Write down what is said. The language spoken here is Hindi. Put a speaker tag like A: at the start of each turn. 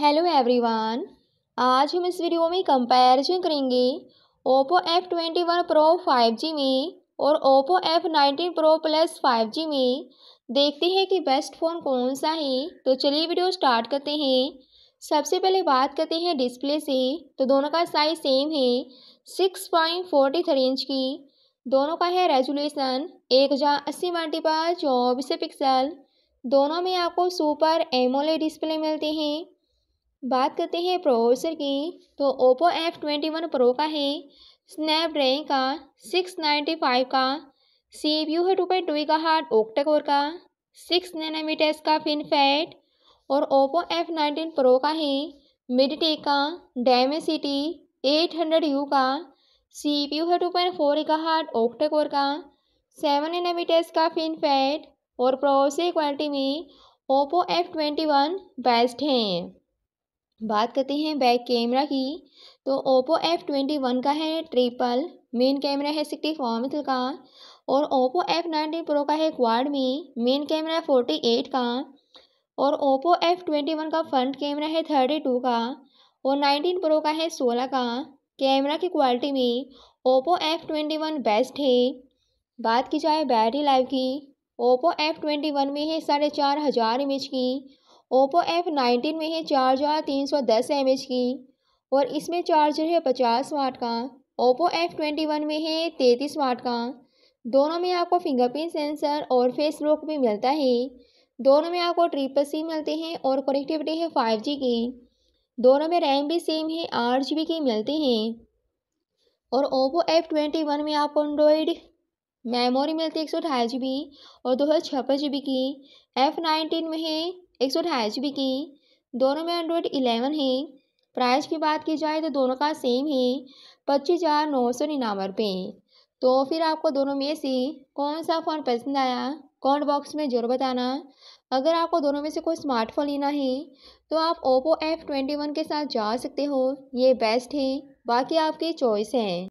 A: हेलो एवरीवन आज हम इस वीडियो में कंपैरिजन करेंगे Oppo F twenty one pro five G में और Oppo F nineteen pro plus five G में देखते हैं कि बेस्ट फ़ोन कौन सा है तो चलिए वीडियो स्टार्ट करते हैं सबसे पहले बात करते हैं डिस्प्ले से तो दोनों का साइज सेम है six point forty three inch की दोनों का है रेजुलेशन एक हज़ार अस्सी मल्टी चौबीस पिक्सल दोनों में आपको सुपर एमोले डिस्प्ले मिलते हैं बात करते हैं प्रोसेसर की तो Oppo F twenty one pro का है स्नैपड्रैगन का सिक्स नाइन्टी फाइव का सी यू है टू पॉइंट टू का हार्ट ओक्टाकोर का सिक्स नैनोमीटर्स का फैट और ओप्पो एफ नाइनटीन प्रो का है मिडटेक का डेमेसिटी एट हंड्रेड यू का सी पी यू है टू पॉइंट फोर का हार्ट ओक्टाकोर का सेवन नैनोमीटर्स का फैट और प्रोसेसर क्वालिटी में Oppo F twenty one best हैं बात करते हैं बैक कैमरा की तो ओप्पो एफ ट्वेंटी वन का है ट्रिपल मेन कैमरा है सिक्सटी फोर मेगल का और ओप्पो एफ नाइनटीन प्रो का है क्वाड में मेन कैमरा है फोर्टी एट का और ओप्पो एफ ट्वेंटी वन का फ्रंट कैमरा है थर्टी टू का और नाइनटीन प्रो का है सोलह का कैमरा की क्वालिटी में Oppo F twenty one best है बात की जाए बैटरी लाइफ की ओप्पो एफ ट्वेंटी वन में है साढ़े चार हज़ार एम की ओप्पो एफ नाइनटीन में है चार हज़ार तीन सौ दस एम एच की और इसमें चार्जर है पचास वाट का ओप्पो एफ ट्वेंटी वन में है तैंतीस वाट का दोनों में आपको फिंगरप्रिंट सेंसर और फेस लॉक भी मिलता है दोनों में आपको ट्रिपल सी मिलते हैं और कनेक्टिविटी है फाइव जी की दोनों में रैम भी सेम है आठ जी बी की मिलती है और ओप्पो एफ ट्वेंटी वन में आपको एंड्रॉयड मेमोरी मिलती है एक सौ अठाईस जी बी और दो हज़ार छप्पन जी बी की एफ नाइनटीन में है एक सौ अठाईस जी बी की दोनों में एंड्रॉयड इलेवन है प्राइस की बात की जाए तो दोनों का सेम है पच्चीस हज़ार नौ सौ निन्यानवे रुपये तो फिर आपको दोनों में से कौन सा फ़ोन पसंद आया कॉमेंट बॉक्स में ज़रूर बताना अगर आपको दोनों में से कोई स्मार्टफोन लेना है तो आप ओप्पो एफ ट्वेंटी वन के साथ जा सकते हो ये बेस्ट है बाकी आपकी चॉइस है